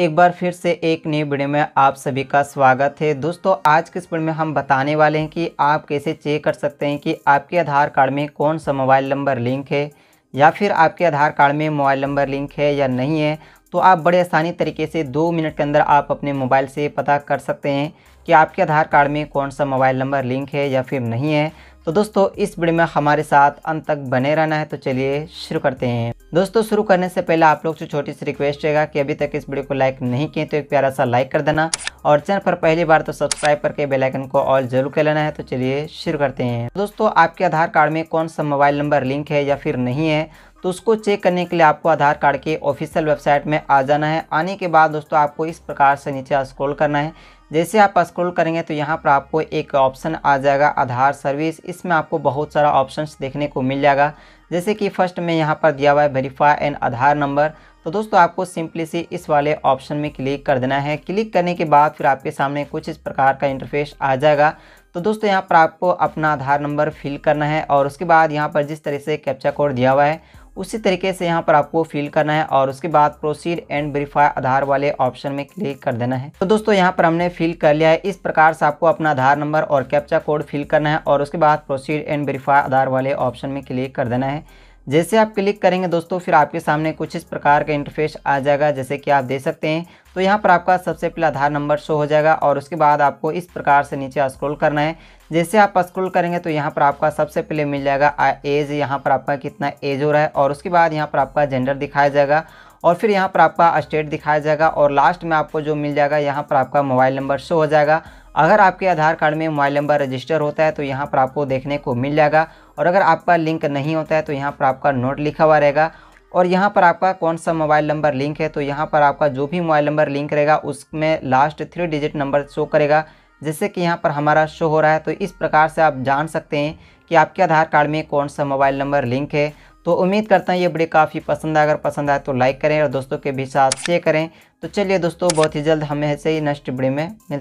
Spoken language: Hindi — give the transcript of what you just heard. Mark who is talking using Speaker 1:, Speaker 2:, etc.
Speaker 1: एक बार फिर से एक नई वीडियो में आप सभी का स्वागत है दोस्तों आज के इस वीडियो में हम बताने वाले हैं कि आप कैसे चेक कर सकते हैं कि आपके आधार कार्ड में कौन सा मोबाइल नंबर लिंक है या फिर आपके आधार कार्ड में मोबाइल नंबर लिंक है या नहीं है तो आप बड़े आसानी तरीके से दो मिनट के अंदर आप अपने मोबाइल से पता कर सकते हैं कि आपके आधार कार्ड में कौन सा मोबाइल नंबर लिंक है या फिर नहीं है तो दोस्तों इस वीडियो में हमारे साथ अंत तक बने रहना है तो चलिए शुरू करते हैं दोस्तों शुरू करने से पहले आप लोग से छोटी सी रिक्वेस्ट रहेगा कि अभी तक इस वीडियो को लाइक नहीं किए तो एक प्यारा सा लाइक कर देना और चैनल पर पहली बार तो सब्सक्राइब करके बेल आइकन को ऑल जरूर कर लेना है तो चलिए शुरू करते हैं दोस्तों आपके आधार कार्ड में कौन सा मोबाइल नंबर लिंक है या फिर नहीं है तो उसको चेक करने के लिए आपको आधार कार्ड के ऑफिशियल वेबसाइट में आ जाना है आने के बाद दोस्तों आपको इस प्रकार से नीचे स्क्रॉल करना है जैसे आप स्क्रॉल करेंगे तो यहाँ पर आपको एक ऑप्शन आ जाएगा आधार सर्विस इसमें आपको बहुत सारा ऑप्शंस देखने को मिल जाएगा जैसे कि फर्स्ट में यहाँ पर दिया हुआ है वेरीफाई एंड आधार नंबर तो दोस्तों आपको सिंपली से इस वाले ऑप्शन में क्लिक कर देना है क्लिक करने के बाद फिर आपके सामने कुछ इस प्रकार का इंटरफेस आ जाएगा तो दोस्तों यहाँ पर आपको अपना आधार नंबर फिल करना है और उसके बाद यहाँ पर जिस तरह से कैप्चा कोड दिया हुआ है उसी तरीके से यहाँ पर आपको फिल करना है और उसके बाद प्रोसीड एंड वेरीफाई आधार वाले ऑप्शन में क्लिक कर देना है तो दोस्तों यहाँ पर हमने फिल कर लिया है इस प्रकार से आपको अपना आधार नंबर और कैप्चा कोड फिल करना है और उसके बाद प्रोसीड एंड वेरीफाई आधार वाले ऑप्शन में क्लिक कर देना है जैसे आप क्लिक करेंगे दोस्तों फिर आपके सामने कुछ इस प्रकार का इंटरफेस आ जाएगा जैसे कि आप देख सकते हैं तो यहाँ पर आपका सबसे पहले आधार नंबर शो हो जाएगा और उसके बाद आपको इस प्रकार से नीचे स्क्रॉल करना है जैसे आप स्क्रॉल करेंगे तो यहाँ पर आपका सबसे पहले मिल जाएगा एज यहाँ पर आपका कितना एज हो रहा है और उसके बाद यहाँ पर आपका जेंडर दिखाया जाएगा और फिर यहाँ पर आपका स्टेट दिखाया जाएगा और लास्ट में आपको जो मिल जाएगा यहाँ पर आपका मोबाइल नंबर शो हो जाएगा अगर आपके आधार कार्ड में मोबाइल नंबर रजिस्टर होता है तो यहाँ पर आपको देखने को मिल जाएगा और अगर आपका लिंक नहीं होता है तो यहाँ पर आपका नोट लिखा हुआ रहेगा और यहाँ पर आपका कौन सा मोबाइल नंबर लिंक है तो यहाँ पर आपका जो भी मोबाइल नंबर लिंक रहेगा उसमें last three digit number show करेगा जैसे कि यहाँ पर हमारा शो हो रहा है तो इस प्रकार से आप जान सकते हैं कि आपके आधार कार्ड में कौन सा मोबाइल नंबर लिंक है तो उम्मीद करता हूँ ये वीडियो काफ़ी पसंद आए अगर पसंद आए तो लाइक करें और दोस्तों के भी साथ शेयर करें तो चलिए दोस्तों बहुत ही जल्द हमें ऐसे ही नेक्स्ट वीडियो में